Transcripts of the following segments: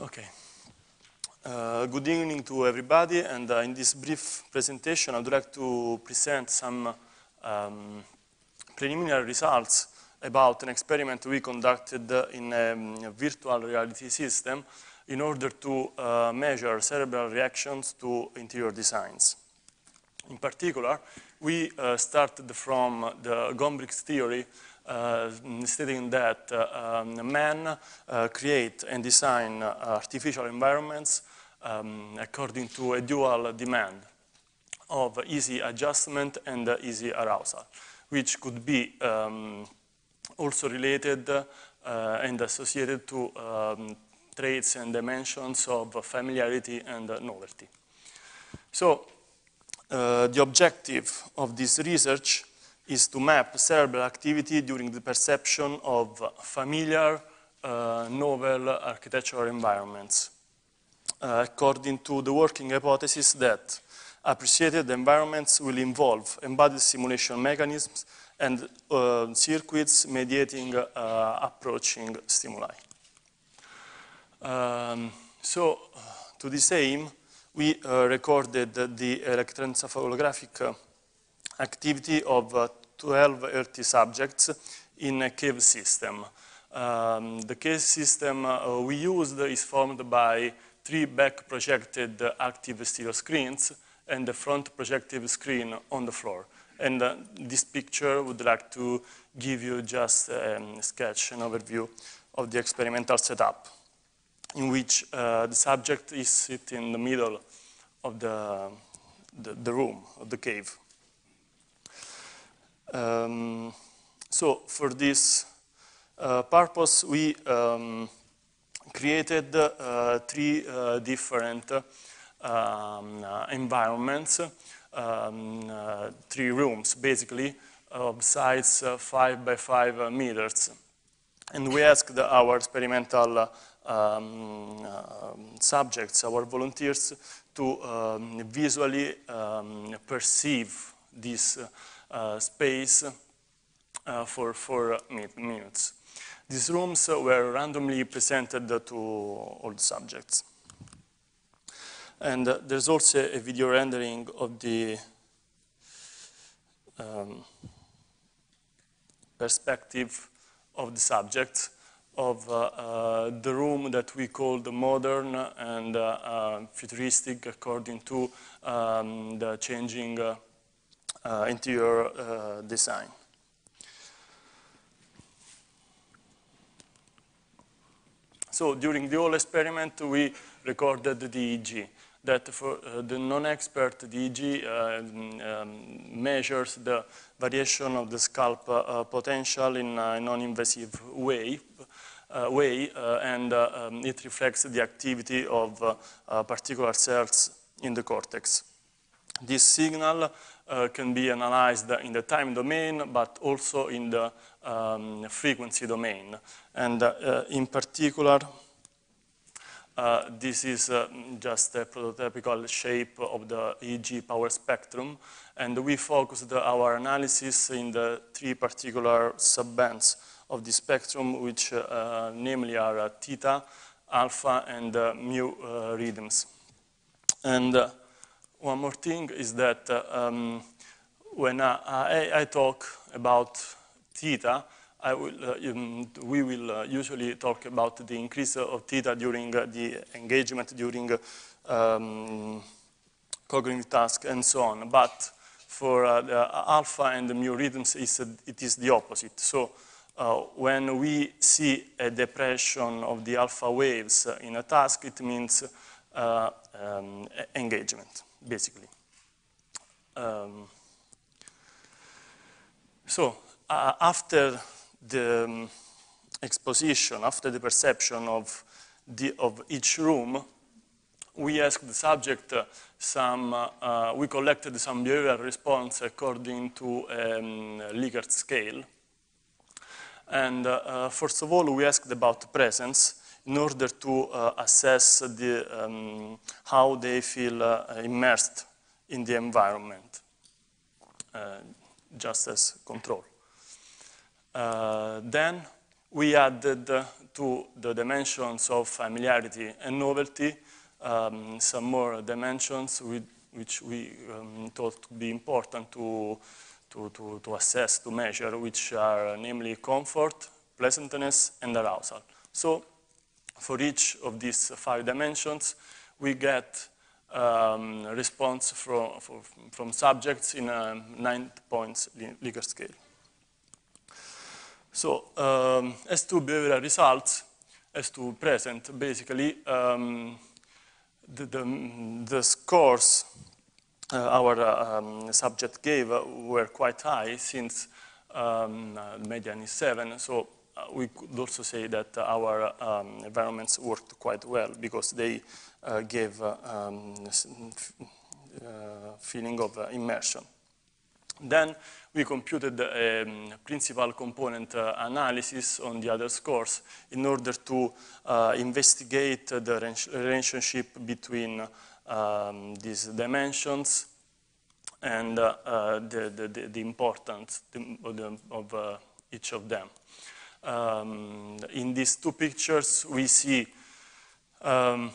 Okay. Uh, good evening to everybody, and uh, in this brief presentation, I would like to present some um, preliminary results about an experiment we conducted uh, in a um, virtual reality system in order to uh, measure cerebral reactions to interior designs. In particular, we uh, started from the Gombrich theory uh, stating that uh, um, men uh, create and design artificial environments um, according to a dual demand of easy adjustment and easy arousal, which could be um, also related uh, and associated to um, traits and dimensions of familiarity and novelty. So uh, the objective of this research is to map cerebral activity during the perception of familiar, uh, novel architectural environments, uh, according to the working hypothesis that appreciated environments will involve embodied simulation mechanisms and uh, circuits mediating uh, approaching stimuli. Um, so, to this aim, we uh, recorded the electroencephalographic. Uh, activity of uh, 12 RT subjects in a cave system. Um, the cave system uh, we used is formed by three back projected active stereo screens and the front projective screen on the floor. And uh, this picture would like to give you just um, a sketch, an overview of the experimental setup in which uh, the subject is sitting in the middle of the, the, the room, of the cave. Um, so for this uh, purpose, we um, created uh, three uh, different uh, um, uh, environments, um, uh, three rooms, basically, of size five by five meters. And we asked our experimental um, um, subjects, our volunteers, to visually perceive this uh, space uh, for four minutes. These rooms were randomly presented to all subjects. And uh, there's also a video rendering of the um, perspective of the subject of uh, uh, the room that we call the modern and uh, futuristic according to um, the changing uh, interior uh, design. So during the whole experiment, we recorded the EEG. That for uh, the non-expert, the EEG uh, um, um, measures the variation of the scalp uh, uh potential in a non-invasive way, way and um, it reflects the activity of particular cells in the cortex. This signal uh, can be analyzed in the time domain, but also in the um, frequency domain. And uh, in particular, uh, this is uh, just a prototypical shape of the EEG power spectrum, and we focused our analysis in the three particular subbands of the spectrum, which uh, namely are uh, theta, alpha, and uh, mu uh, rhythms. And one more thing is that uh, um, when I, I, talk about theta, will, uh, um, we will uh, usually talk about the increase of theta during the engagement, during um, cognitive task, and so on. But for alpha and mu rhythms, it is the opposite. So uh, when we see a depression of the alpha waves in a task, it means uh, um, engagement basically. Um, so uh, after the um, exposition, after the perception of, the, of each room, we asked the subject uh, some, uh, uh, we collected some behavioral response according to um, Likert scale. And uh, first of all, we asked about presence, in order to uh, assess the, um, how they feel uh, immersed in the environment, uh, just as control. then we added to the dimensions of familiarity and novelty um, some more dimensions with, which we um, thought to be important to, to, to, to, assess, to measure, which are namely comfort, pleasantness, and arousal. So for each of these five dimensions, we get um, response from, from, subjects in a nine points Likert scale. So um, as to behavioral results, as to present, basically, um, the, the, the, scores uh, our uh, subject gave were quite high since um, median is seven, so uh, we could also say that our um, environments worked quite well because they uh, gave uh, um, feeling of immersion. Then we computed a um, principal component uh, analysis on the other scores in order to uh, investigate the relationship between um, these dimensions and uh, the, the, the, importance of each of them. Um, in these two pictures, we see um,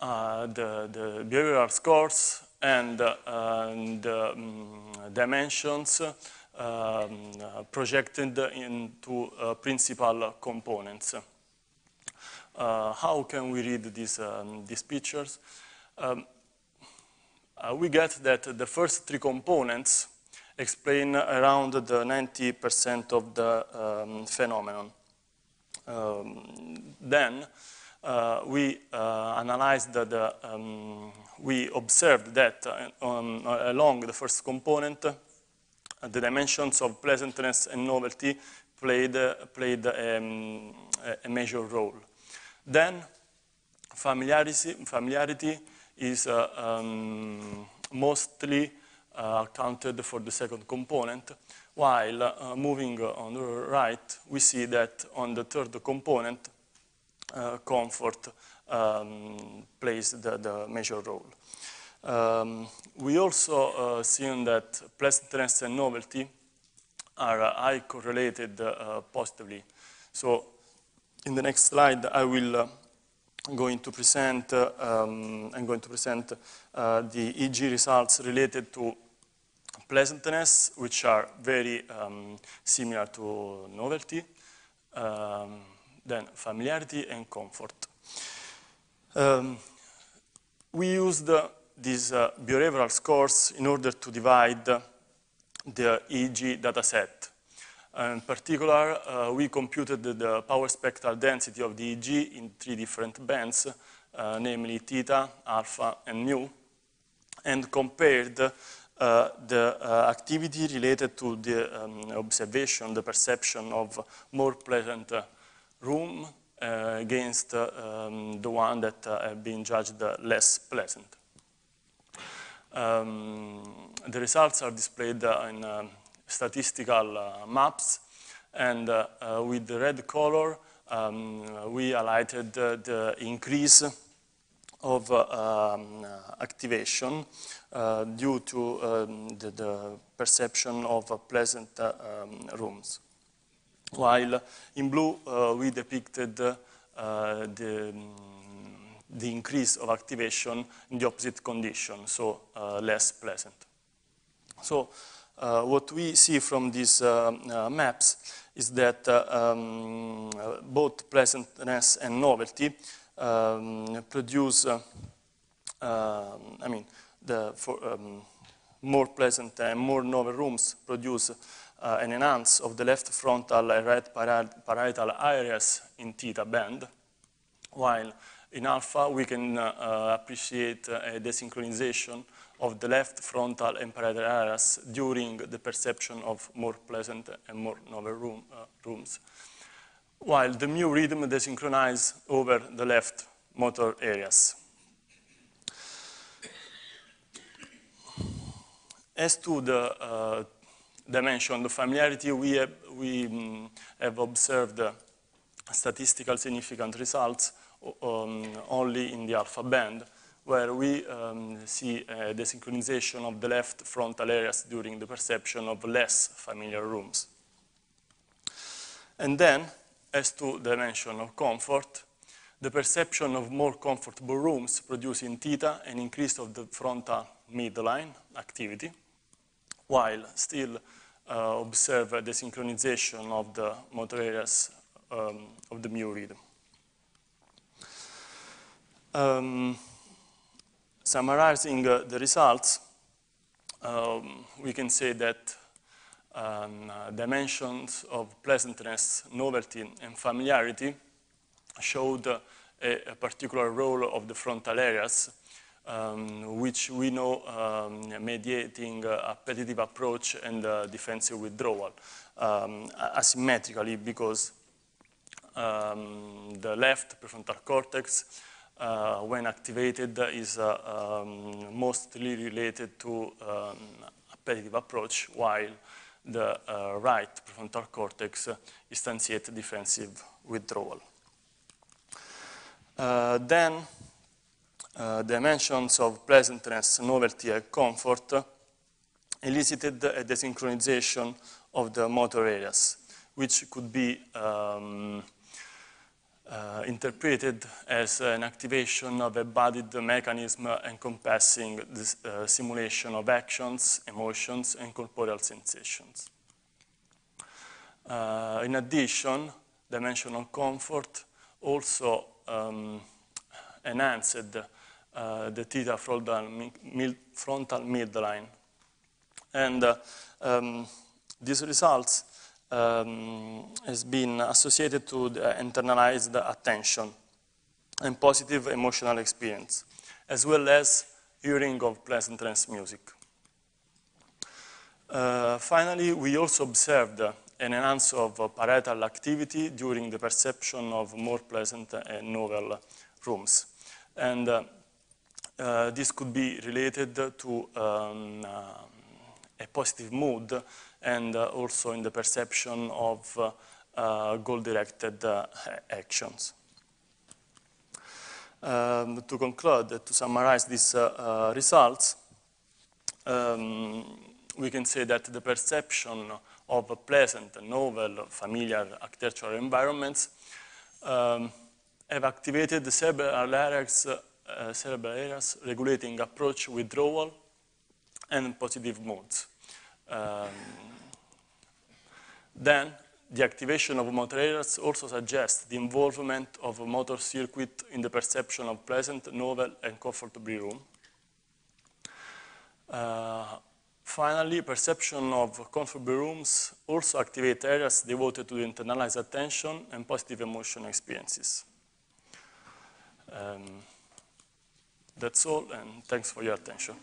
uh, the, the behavioral scores and, uh, and um, dimensions um, projected into uh, principal components. Uh, how can we read these, um, these pictures? Um, uh, we get that the first three components explain around the 90% of the um, phenomenon. Um, then uh, we uh, analyzed the, the um, we observed that uh, um, uh, along the first component, uh, the dimensions of pleasantness and novelty played, played um, a, a major role. Then familiarity, familiarity is uh, um, mostly uh, accounted for the second component, while uh, moving on the right, we see that on the third component, uh, comfort um, plays the, the, major role. Um, we also uh, seen that pleasantness and novelty are uh, high correlated uh, positively. So in the next slide, I will going to present, uh, um, I'm going to present uh, the EG results related to pleasantness, which are very um, similar to novelty, um, then familiarity and comfort. Um, we used uh, these uh, behavioral scores in order to divide the EG dataset in particular, uh, we computed the, the, power spectral density of the EG in three different bands, uh, namely theta, alpha, and mu, and compared uh, the uh, activity related to the um, observation, the perception of more pleasant uh, room uh, against um, the one that had been judged less pleasant. Um, the results are displayed in um, statistical uh, maps. And uh, uh, with the red color, um, we highlighted the increase of um, activation due to um, the, the, perception of pleasant um, rooms. While in blue, we depicted the the increase of activation in the opposite condition, so uh, less pleasant. So uh, what we see from these uh, uh, maps is that um, both pleasantness and novelty um, produce, um, I mean, the, for, um, more pleasant and more novel rooms produce uh, an enhance of the left frontal and right parietal areas in theta band, while in alpha we can uh, appreciate a desynchronization of the left frontal and parietal areas during the perception of more pleasant and more novel room, uh, rooms, while the mu rhythm desynchronize over the left motor areas. As to the uh, dimension, of familiarity, we have, we, um, have observed uh, statistical significant results um, only in the alpha band, where we um, see uh, the synchronization of the left frontal areas during the perception of less familiar rooms. And then, as to the dimension of comfort, the perception of more comfortable rooms producing theta and increase of the frontal midline activity, while still uh, observe the synchronization of the motor areas um, of the mu rhythm. Um, summarizing uh, the results, um, we can say that um, dimensions of pleasantness, novelty, and familiarity showed a, a, particular role of the frontal areas, um, which we know um, mediating appetitive approach and defensive withdrawal um, asymmetrically because um, the left prefrontal cortex uh, when activated, is uh, um, mostly related to um, appetitive approach, while the uh, right prefrontal cortex instantiates defensive withdrawal. then, dimensions of pleasantness, novelty, and comfort elicited a desynchronization of the motor areas, which could be um, uh, interpreted as an activation of a bodied mechanism encompassing the uh, simulation of actions, emotions, and corporeal sensations. Uh, in addition, dimensional comfort also um, enhanced uh, the theta frontal, mid frontal midline. And uh, um, these results um, has been associated to internalized attention and positive emotional experience, as well as hearing of pleasant trance music. Uh, finally, we also observed an enhance of parietal activity during the perception of more pleasant and novel rooms. And uh, uh, this could be related to um, uh, a positive mood and uh, also in the perception of uh, uh, goal-directed actions. Um, to conclude, to summarize these results, um, we can say that the perception of pleasant, novel, familiar architectural environments um, have activated the cerebral areas, uh, cerebral areas regulating approach withdrawal and positive moods. Um, then the activation of motor areas also suggests the involvement of a motor circuit in the perception of pleasant, novel, and comfortable room. Uh, finally, perception of comfortable rooms also activate areas devoted to internalized attention and positive emotional experiences. Um, that's all, and thanks for your attention.